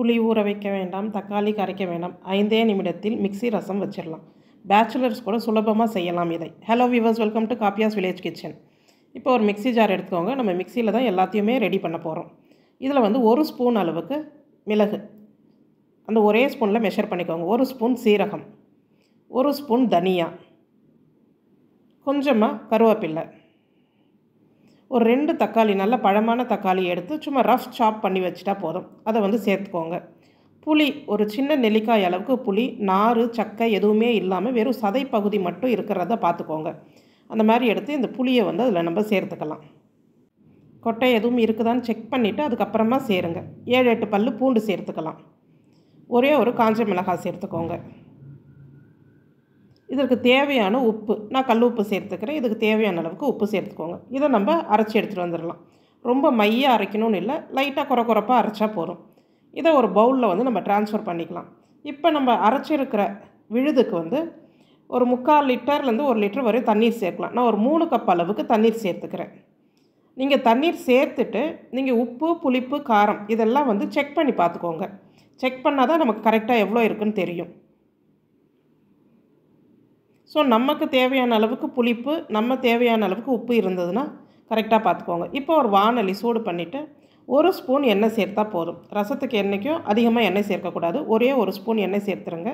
புளி ஊற வைக்க வேண்டாம் தக்காளி கரைக்க வேண்டாம் ஐந்தே நிமிடத்தில் மிக்சி ரசம் வச்சிடலாம் பேச்சுலர்ஸ் கூட சுலபமாக செய்யலாம் இதை ஹலோ வியூவர்ஸ் வெல்கம் டு காப்பியாஸ் வில்லேஜ் கிச்சன் இப்போ ஒரு மிக்சி ஜார் எடுத்துக்கோங்க நம்ம மிக்சியில் தான் எல்லாத்தையுமே ரெடி பண்ண போகிறோம் இதில் வந்து ஒரு ஸ்பூன் அளவுக்கு மிளகு அந்த ஒரே ஸ்பூனில் மெஷர் பண்ணிக்கோங்க ஒரு ஸ்பூன் சீரகம் ஒரு ஸ்பூன் தனியா கொஞ்சமாக கருவேப்பில்லை ஒரு ரெண்டு தக்காளி நல்ல பழமான தக்காளி எடுத்து சும்மா ரஃப் சாப் பண்ணி வச்சுட்டா போதும் அதை வந்து சேர்த்துக்கோங்க புளி ஒரு சின்ன நெல்லிக்காய் அளவுக்கு புளி நார் சக்கை எதுவுமே இல்லாமல் வெறும் சதை பகுதி மட்டும் இருக்கிறத பார்த்துக்கோங்க அந்த மாதிரி எடுத்து இந்த புளியை வந்து அதில் நம்ம சேர்த்துக்கலாம் கொட்டை எதுவும் இருக்குதான்னு செக் பண்ணிவிட்டு அதுக்கப்புறமா சேருங்க ஏழு எட்டு பல் பூண்டு சேர்த்துக்கலாம் ஒரே ஒரு காஞ்ச மிளகாய் சேர்த்துக்கோங்க இதற்கு தேவையான உப்பு நான் கல் உப்பு சேர்த்துக்கிறேன் இதுக்கு தேவையான அளவுக்கு உப்பு சேர்த்துக்கோங்க இதை நம்ம அரைச்சி எடுத்துகிட்டு வந்துடலாம் ரொம்ப மையாக அரைக்கணும்னு இல்லை லைட்டாக குறை குறைப்பாக அரைச்சா போதும் இதை ஒரு பவுலில் வந்து நம்ம டிரான்ஸ்ஃபர் பண்ணிக்கலாம் இப்போ நம்ம அரைச்சிருக்கிற விழுதுக்கு வந்து ஒரு முக்கால் லிட்டர்லேருந்து ஒரு லிட்டர் வரையும் தண்ணீர் சேர்க்கலாம் நான் ஒரு மூணு கப் அளவுக்கு தண்ணீர் சேர்த்துக்கிறேன் நீங்கள் தண்ணீர் சேர்த்துட்டு நீங்கள் உப்பு புளிப்பு காரம் இதெல்லாம் வந்து செக் பண்ணி பார்த்துக்கோங்க செக் பண்ணால் தான் நமக்கு கரெக்டாக எவ்வளோ இருக்குன்னு தெரியும் ஸோ நமக்கு தேவையான அளவுக்கு புளிப்பு நம்ம தேவையான அளவுக்கு உப்பு இருந்ததுன்னா கரெக்டாக பார்த்துக்கோங்க இப்போ ஒரு வானொலி சூடு பண்ணிவிட்டு ஒரு ஸ்பூன் எண்ணெய் சேர்த்தா போதும் ரசத்துக்கு எண்ணெய்க்கும் அதிகமாக எண்ணெய் சேர்க்கக்கூடாது ஒரே ஒரு ஸ்பூன் எண்ணெய் சேர்த்துருங்க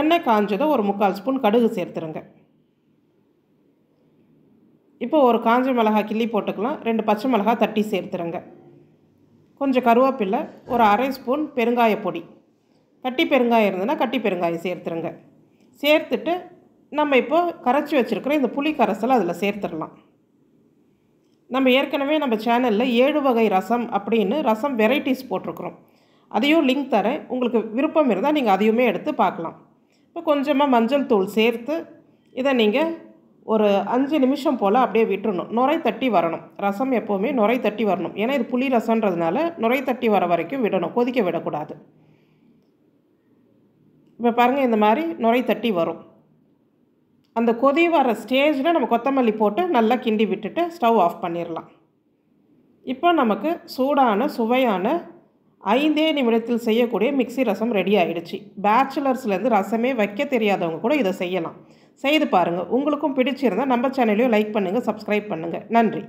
எண்ணெய் காஞ்சதோ ஒரு முக்கால் ஸ்பூன் கடுகு சேர்த்துருங்க இப்போ ஒரு காஞ்ச மிளகாய் கிள்ளி போட்டுக்கலாம் ரெண்டு பச்சை மிளகாய் தட்டி சேர்த்துருங்க கொஞ்சம் கருவேப்பில்லை ஒரு அரை ஸ்பூன் பெருங்காய பொடி கட்டி பெருங்காயம் இருந்ததுன்னா கட்டி பெருங்காயம் சேர்த்துருங்க சேர்த்துட்டு நம்ம இப்போ கரைச்சி வச்சுருக்கிற இந்த புளி கரைசலை அதில் சேர்த்துடலாம் நம்ம ஏற்கனவே நம்ம சேனலில் ஏழு வகை ரசம் அப்படின்னு ரசம் வெரைட்டிஸ் போட்டிருக்குறோம் அதையும் லிங்க் தரேன் உங்களுக்கு விருப்பம் இருந்தால் நீங்கள் அதையுமே எடுத்து பார்க்கலாம் இப்போ கொஞ்சமாக மஞ்சள் தூள் சேர்த்து இதை நீங்கள் ஒரு அஞ்சு நிமிஷம் போல் அப்படியே விட்டுறணும் நுரை தட்டி வரணும் ரசம் எப்போவுமே நுரை தட்டி வரணும் ஏன்னா இது புளி ரசன்றதுனால நுரை தட்டி வர வரைக்கும் விடணும் கொதிக்க விடக்கூடாது இப்போ பாருங்கள் இந்த மாதிரி நுரை தட்டி வரும் அந்த கொதி வர ஸ்டேஜில் நம்ம கொத்தமல்லி போட்டு நல்லா கிண்டி விட்டுட்டு ஸ்டவ் ஆஃப் பண்ணிடலாம் இப்போ நமக்கு சூடான சுவையான ஐந்தே நிமிடத்தில் செய்யக்கூடிய மிக்சி ரசம் ரெடி ஆகிடுச்சு பேச்சுலர்ஸ்லேருந்து ரசமே வைக்க தெரியாதவங்க கூட இதை செய்யலாம் செய்து பாருங்கள் உங்களுக்கும் பிடிச்சிருந்தால் நம்ம சேனலையும் லைக் பண்ணுங்கள் சப்ஸ்கிரைப் பண்ணுங்கள் நன்றி